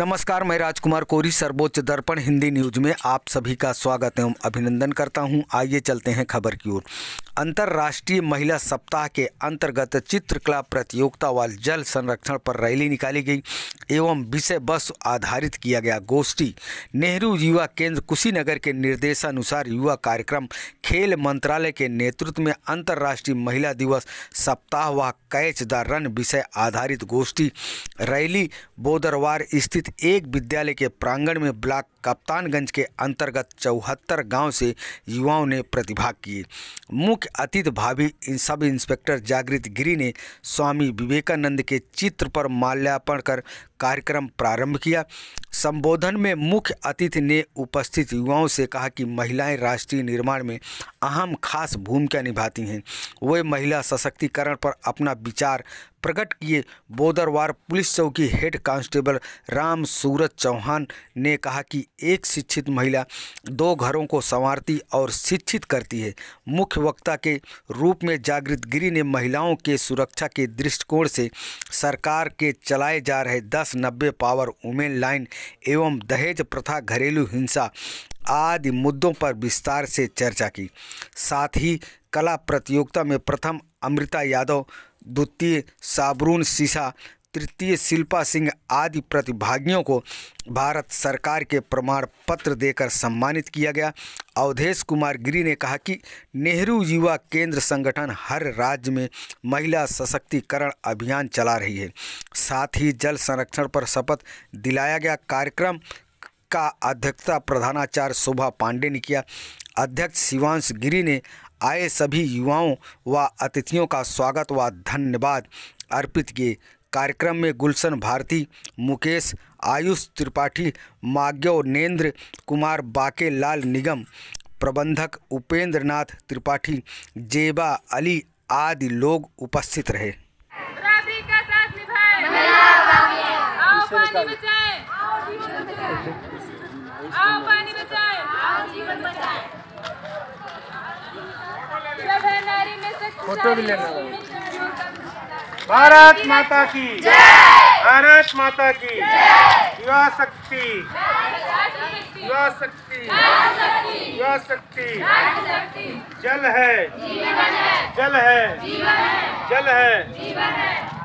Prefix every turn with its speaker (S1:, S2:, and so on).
S1: नमस्कार मैं राजकुमार कोरी सर्वोच्च दर्पण हिंदी न्यूज में आप सभी का स्वागत एवं अभिनंदन करता हूं आइए चलते हैं खबर की ओर अंतर्राष्ट्रीय महिला सप्ताह के अंतर्गत चित्रकला प्रतियोगिता व जल संरक्षण पर रैली निकाली गई एवं विषय बस आधारित किया गया गोष्ठी नेहरू युवा केंद्र कुशीनगर के निर्देशानुसार युवा कार्यक्रम खेल मंत्रालय के नेतृत्व में अंतर्राष्ट्रीय महिला दिवस सप्ताह व कैच द रन विषय आधारित गोष्ठी रैली बोदरवार स्थित एक विद्यालय के प्रांगण में ब्लॉक कप्तानगंज के अंतर्गत चौहत्तर गांव से युवाओं ने प्रतिभाग किए मुख्य अतिथि भाभी सब इंस्पेक्टर जागृत गिरी ने स्वामी विवेकानंद के चित्र पर माल्यार्पण कर कार्यक्रम प्रारंभ किया संबोधन में मुख्य अतिथि ने उपस्थित युवाओं से कहा कि महिलाएं राष्ट्रीय निर्माण में अहम खास भूमिका निभाती हैं वे महिला सशक्तिकरण पर अपना विचार प्रकट किए बोदरवार पुलिस चौकी हेड कांस्टेबल राम सूरज चौहान ने कहा कि एक शिक्षित महिला दो घरों को संवारती और शिक्षित करती है मुख्य वक्ता के रूप में जागृत गिरी ने महिलाओं के सुरक्षा के दृष्टिकोण से सरकार के चलाए जा रहे दस नब्बे पावर वुमेन लाइन एवं दहेज प्रथा घरेलू हिंसा आदि मुद्दों पर विस्तार से चर्चा की साथ ही कला प्रतियोगिता में प्रथम अमृता यादव द्वितीय साबरून सीसा तृतीय शिल्पा सिंह आदि प्रतिभागियों को भारत सरकार के प्रमाण पत्र देकर सम्मानित किया गया अवधेश कुमार गिरी ने कहा कि नेहरू युवा केंद्र संगठन हर राज्य में महिला सशक्तिकरण अभियान चला रही है साथ ही जल संरक्षण पर शपथ दिलाया गया कार्यक्रम का अध्यक्षता प्रधानाचार्य शोभा पांडे ने किया अध्यक्ष शिवांश गिरी ने आए सभी युवाओं व अतिथियों का स्वागत व धन्यवाद अर्पित किए कार्यक्रम में गुलशन भारती मुकेश आयुष त्रिपाठी माग्योनेन्द्र नेन्द्र कुमार बाके लाल निगम प्रबंधक उपेंद्र नाथ त्रिपाठी जेबा अली आदि लोग उपस्थित रहे फोटो भी लेना भारत माता की भारत माता की युवा शक्ति युवा शक्ति युवा शक्ति जल है जल है जल है